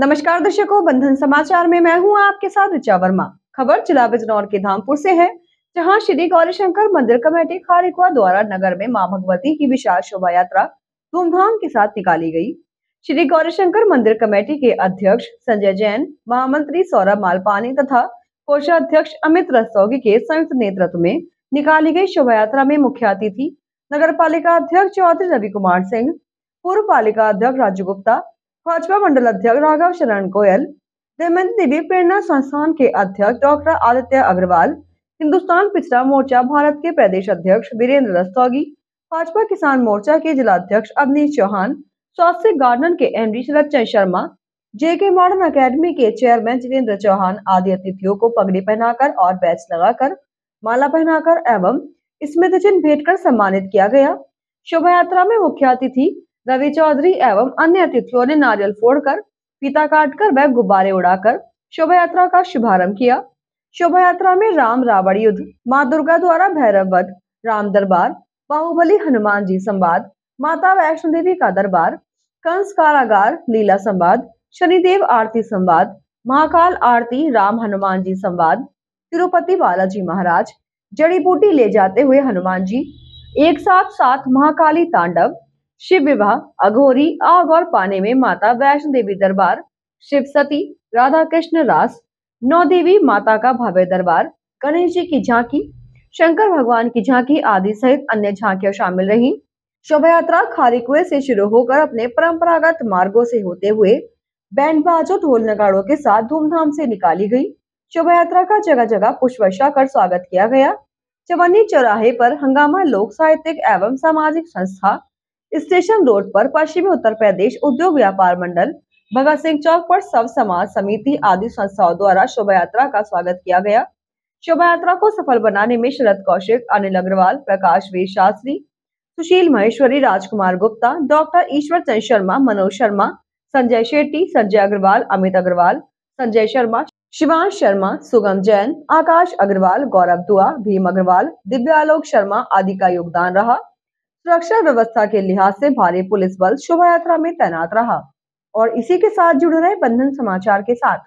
नमस्कार दर्शकों बंधन समाचार में मैं हूं आपके साथ ऋचा वर्मा खबर जिला बिजनौर के धामपुर से है जहां श्री गौरीशंकर मंदिर कमेटी खारिकुआ द्वारा नगर में मां भगवती की विशाल शोभा यात्रा धूमधाम के साथ निकाली गई श्री गौरीशंकर मंदिर कमेटी के अध्यक्ष संजय जैन महामंत्री सौरभ मालपानी तथा कोषाध्यक्ष अमित रस्तोगी के संयुक्त नेतृत्व में निकाली गई शोभा यात्रा में मुख्य अतिथि नगर पालिका अध्यक्ष चौधरी रवि कुमार सिंह पूर्व पालिका अध्यक्ष राजू गुप्ता भाजपा मंडल अध्यक्ष राघव शरण गोयल दहमंदी देवी प्रेरणा संस्थान के अध्यक्ष डॉक्टर आदित्य अग्रवाल हिंदुस्तान पिछड़ा मोर्चा भारत के प्रदेश अध्यक्ष वीरेंद्र रस्तोगी भाजपा किसान मोर्चा के जिलाध्यक्ष अवनीश चौहान स्वास्थ्य गार्डन के M D Sharma J K modern academy के चेयरमैन जितेंद्र चौहान आदि अतिथियों को पगड़ी पहनाकर और बैच लगाकर माला पहनाकर एवं स्मृति चिन्ह भेंट कर सम्मानित किया गया शोभा यात्रा में मुख्य अतिथि रवि चौधरी एवं अन्य अतिथियों ने नारियल फोड़कर पीता काटकर व गुब्बारे उड़ाकर शोभा यात्रा का शुभारंभ किया शोभा यात्रा में राम रावण युद्ध माँ दुर्गा द्वारा भैरव वध राम दरबार बाहुबली हनुमान जी संवाद माता वैष्णो देवी का दरबार कंस कारागार लीला संवाद शनिदेव आरती संवाद महाकाल आरती राम हनुमान जी संवाद तिरुपति बालाजी महाराज जड़ी बूटी ले जाते हुए हनुमान जी एक साथ साथ महाकाली तांडव शिव विवाह अघोरी आग और पाने में माता वैष्णो देवी दरबार शिव सती राधा कृष्ण रास नौ देवी माता का भव्य दरबार गणेश जी की झांकी शंकर भगवान की झांकी आदि सहित अन्य झांकियां शामिल रही शोभा यात्रा खारी कुएं से शुरू होकर अपने परंपरागत मार्गों से होते हुए बैंड बाजों ढोल नगाड़ों के साथ धूमधाम से निकाली गई शोभा यात्रा का जगह जगह पुष्प वर्षा कर स्वागत किया गया चवन्नी चौराहे पर हंगामा लोक साहित्यिक एवं सामाजिक संस्था स्टेशन रोड पर पश्चिमी उत्तर प्रदेश उद्योग व्यापार मंडल भगत सिंह चौक पर सब समाज समिति आदि संस्थाओं द्वारा शोभा यात्रा का स्वागत किया गया शोभा यात्रा को सफल बनाने में शरद कौशिक अनिल अग्रवाल प्रकाश वीर शास्त्री सुशील महेश्वरी राजकुमार गुप्ता डॉक्टर ईश्वर चंद शर्मा मनोज शर्मा संजय शेट्टी संजय अग्रवाल अमित अग्रवाल संजय शर्मा शिवान शर्मा सुगम जैन आकाश अग्रवाल गौरव दुआ भीम अग्रवाल दिव्यालोक शर्मा आदि का योगदान रहा सुरक्षा व्यवस्था के लिहाज से भारी पुलिस बल शोभा यात्रा में तैनात रहा और इसी के साथ जुड़ रहे बंधन समाचार के साथ